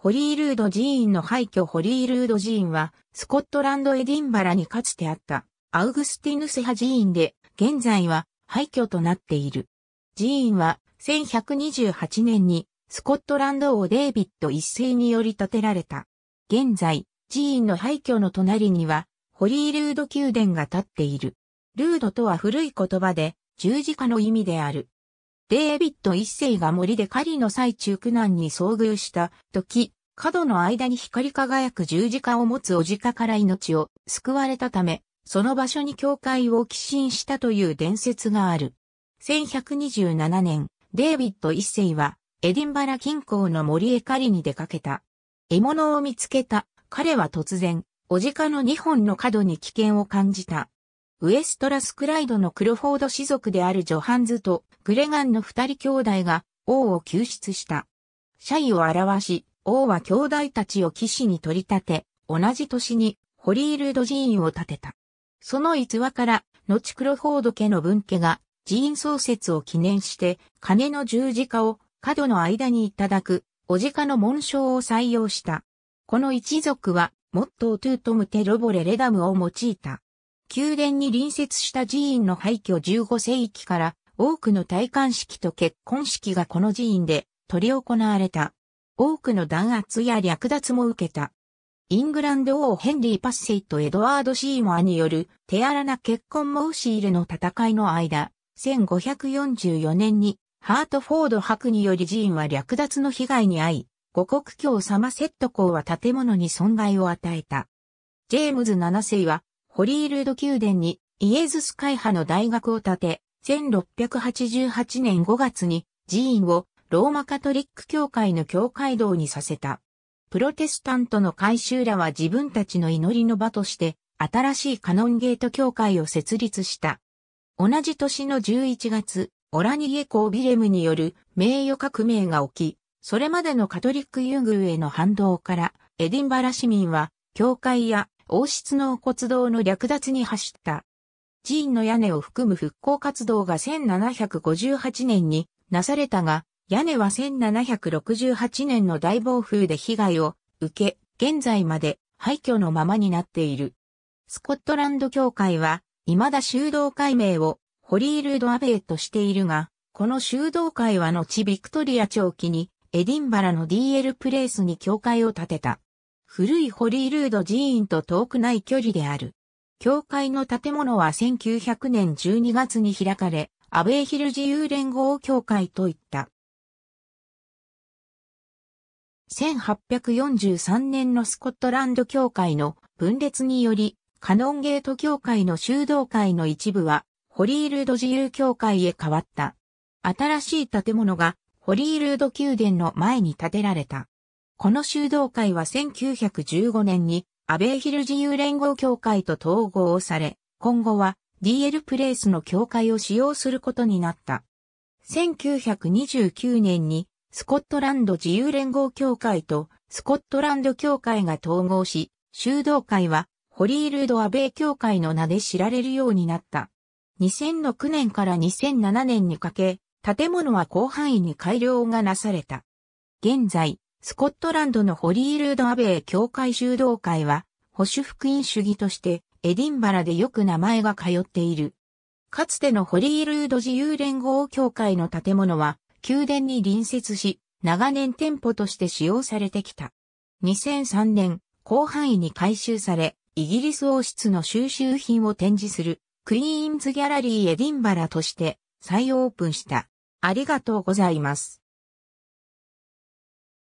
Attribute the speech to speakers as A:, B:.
A: ホリールード寺院の廃墟ホリールード寺院は、スコットランドエディンバラにかつてあった、アウグスティヌス派寺院で、現在は廃墟となっている。寺院は、1128年に、スコットランド王デイビッド一世により建てられた。現在、寺院の廃墟の隣には、ホリールード宮殿が建っている。ルードとは古い言葉で、十字架の意味である。デイビッド一世が森で狩りの最中苦難に遭遇した時、角の間に光り輝く十字架を持つおじかから命を救われたため、その場所に教会を寄進したという伝説がある。1127年、デイビッド一世はエディンバラ近郊の森へ狩りに出かけた。獲物を見つけた。彼は突然、おじかの2本の角に危険を感じた。ウエストラスクライドのクロフォード氏族であるジョハンズとグレガンの二人兄弟が王を救出した。謝意を表し、王は兄弟たちを騎士に取り立て、同じ年にホリールド寺院を建てた。その逸話から、後クロフォード家の分家が寺院創設を記念して、金の十字架を角の間にいただく、おじかの紋章を採用した。この一族は、モットートゥートムテロボレレダムを用いた。宮殿に隣接した寺院の廃墟15世紀から多くの戴冠式と結婚式がこの寺院で執り行われた。多くの弾圧や略奪も受けた。イングランド王ヘンリー・パッセイとエドワード・シーモアによる手荒な結婚申し入れの戦いの間、1544年にハートフォード博により寺院は略奪の被害に遭い、五国教サマセット校は建物に損害を与えた。ジェームズ7世はホリールード宮殿にイエズス会派の大学を建て、1688年5月に寺院をローマカトリック教会の教会堂にさせた。プロテスタントの改修らは自分たちの祈りの場として新しいカノンゲート教会を設立した。同じ年の11月、オラニエ・コービレムによる名誉革命が起き、それまでのカトリック優遇への反動から、エディンバラ市民は、教会や王室の骨堂の略奪に走った。寺院の屋根を含む復興活動が1758年になされたが、屋根は1768年の大暴風で被害を受け、現在まで廃墟のままになっている。スコットランド協会は、未だ修道会名をホリールードアベーとしているが、この修道会は後ビクトリア長期にエディンバラの DL プレイスに教会を建てた。古いホリールード寺院と遠くない距離である。教会の建物は1900年12月に開かれ、アベイヒル自由連合協会といった。1843年のスコットランド協会の分裂により、カノンゲート協会の修道会の一部は、ホリールード自由協会へ変わった。新しい建物が、ホリールード宮殿の前に建てられた。この修道会は1915年にアベイヒル自由連合協会と統合され、今後は DL プレイスの協会を使用することになった。1929年にスコットランド自由連合協会とスコットランド協会が統合し、修道会はホリールードアベイ協会の名で知られるようになった。2006年から2007年にかけ、建物は広範囲に改良がなされた。現在、スコットランドのホリールードアベー教会修道会は、保守福音主義として、エディンバラでよく名前が通っている。かつてのホリールード自由連合協会の建物は、宮殿に隣接し、長年店舗として使用されてきた。2003年、広範囲に改修され、イギリス王室の収集品を展示する、クイーンズギャラリーエディンバラとして、再オープンした。ありがとうございます。